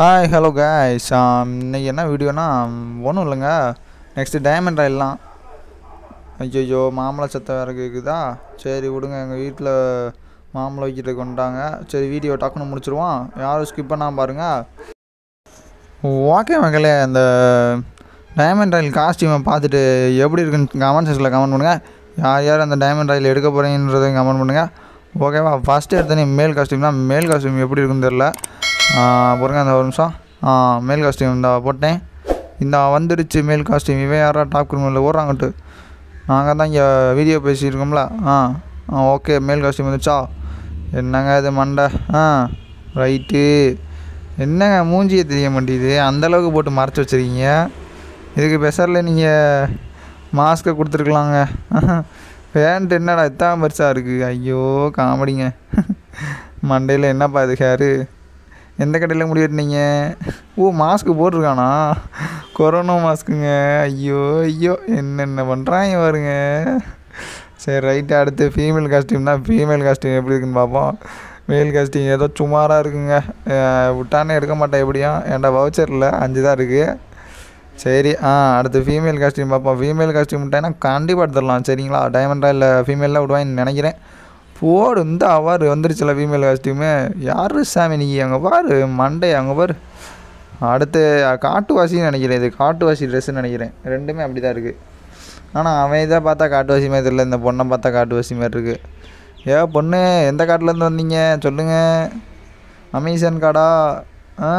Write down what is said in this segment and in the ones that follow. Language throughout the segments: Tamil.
ஹாய் ஹலோ கைஸ் இன்றைக்கி என்ன வீடியோனா ஒன்றும் இல்லைங்க நெக்ஸ்ட்டு டைமண்ட் ஆயிடலாம் ஐயோ மாம்பழம் சத்தம் வேறு கேட்குதா சரி விடுங்க எங்கள் வீட்டில் மாம்பழம் வைக்கிட்டு கொண்டாங்க சரி வீடியோ டக்குன்னு முடிச்சிருவோம் யாரும் ஸ்கிப் பண்ணாமல் பாருங்கள் ஓகே மகளே அந்த டைமண்ட் ராயில் காஸ்டியூமை பார்த்துட்டு எப்படி இருக்குன்னு கமெண்ட் செக்ஷனில் கமெண்ட் பண்ணுங்கள் யார் யார் அந்த டைமண்ட் ராயில் எடுக்க போகிறீங்கன்றதையும் கமெண்ட் பண்ணுங்கள் ஓகேவா ஃபஸ்ட்டு எடுத்தனே மேல் காஸ்டியூம்னா மேல் காஸ்டியூம் எப்படி இருக்குன்னு தெரில பாருங்கள் அந்த ஒரு நிமிஷம் மேல் காஸ்டியூம் இந்த போட்டேன் இந்த வந்துடுச்சு மேல் காஸ்டியூம் இவன் யாரா டாப் கிரிமினல் ஓடுறாங்கட்டு நாங்கள் தான் இங்கே வீடியோ பேசியிருக்கோம்ல ஆ ஓகே மேல் காஸ்டியூம் வந்துச்சா என்னங்க இது மண்டை ஆ ரைட்டு என்னங்க மூஞ்சியை தெரிய மாட்டேங்குது அந்தளவுக்கு போட்டு மறைச்சி வச்சுருக்கீங்க இதுக்கு பெஷரில் நீங்கள் மாஸ்க்கை கொடுத்துருக்கலாங்க பேண்ட் என்னடா இத்தான் பெருசாக இருக்குது ஐயோ காமெடிங்க மண்டையில் என்னப்பா இது ஹேரு எந்த கடையில் முடி ஓ மாஸ்க்கு போட்டிருக்கானா கொரோனா மாஸ்க்குங்க ஐயோ ஐயோ என்னென்ன பண்ணுறாங்க பாருங்க சரி ரைட்டு அடுத்து ஃபீமேல் தான் ஃபீமேல் காஸ்டியூம் எப்படி இருக்குன்னு பார்ப்போம் மேல் காஸ்டியூம் ஏதோ சுமாராக இருக்குங்க விட்டானே எடுக்க மாட்டேன் எப்படியும் ஏன்டா வவுச்சரில் அஞ்சு தான் இருக்குது சரி ஆ அடுத்து ஃபீமேல் காஸ்டியூம் பார்ப்போம் ஃபீமேல் காஸ்டியூம் விட்டாங்கன்னா கண்டிப்பாக எடுத்துடலாம் சரிங்களா டைமண்டாக இல்லை ஃபீமேலில் விடுவாங்கன்னு நினைக்கிறேன் போடு இந்த அவார் வந்துருச்சுல ஃபீமேல் காஸ்டியூமே யார் சாமி நீ அங்கே பாரு மண்டே அங்கே பாரு அடுத்து காட்டுவாசின்னு நினைக்கிறேன் இது காட்டுவாசி ட்ரெஸ்ஸுன்னு நினைக்கிறேன் ரெண்டுமே அப்படி தான் இருக்குது ஆனால் அவன் இதாக பார்த்தா காட்டுவாசி மாதிரி தெரியல இந்த பொண்ணை பார்த்தா காட்டுவாசி மாதிரி இருக்குது ஏ பொண்ணு எந்த காட்டிலேருந்து வந்தீங்க சொல்லுங்கள் அமேசான் காடா ஆ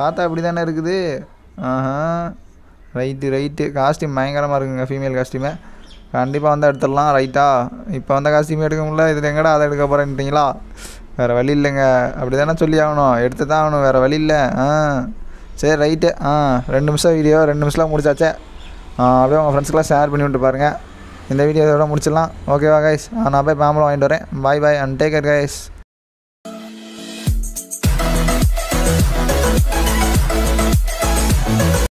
பார்த்தா அப்படி தானே இருக்குது ஆஹா ரைட்டு ரைட்டு காஸ்டியூம் பயங்கரமாக இருக்குங்க ஃபீமேல் காஸ்டியூமே கண்டிப்பாக வந்து எடுத்துடலாம் ரைட்டா இப்போ வந்த காசியுமே எடுக்க முடியல இதில் எங்கடா அதை எடுக்க போகிறேன்ட்டிங்களா வேறு வழி இல்லைங்க அப்படி தானே சொல்லி ஆகணும் எடுத்து தான் ஆகணும் வேறு வழி இல்லை ஆ சரி ரைட்டு ஆ ரெண்டு நிமிஷம் வீடியோ ரெண்டு நிமிஷம்லாம் முடிச்சாச்சே அப்படியே உங்கள் ஃப்ரெண்ட்ஸ்க்கெலாம் ஷேர் பண்ணி விட்டு பாருங்கள் இந்த வீடியோ இதோட முடிச்சிடலாம் ஓகேவா கைஸ் நான் போய் மாம்பழம் வாங்கிட்டு வரேன் bye bye and take care guys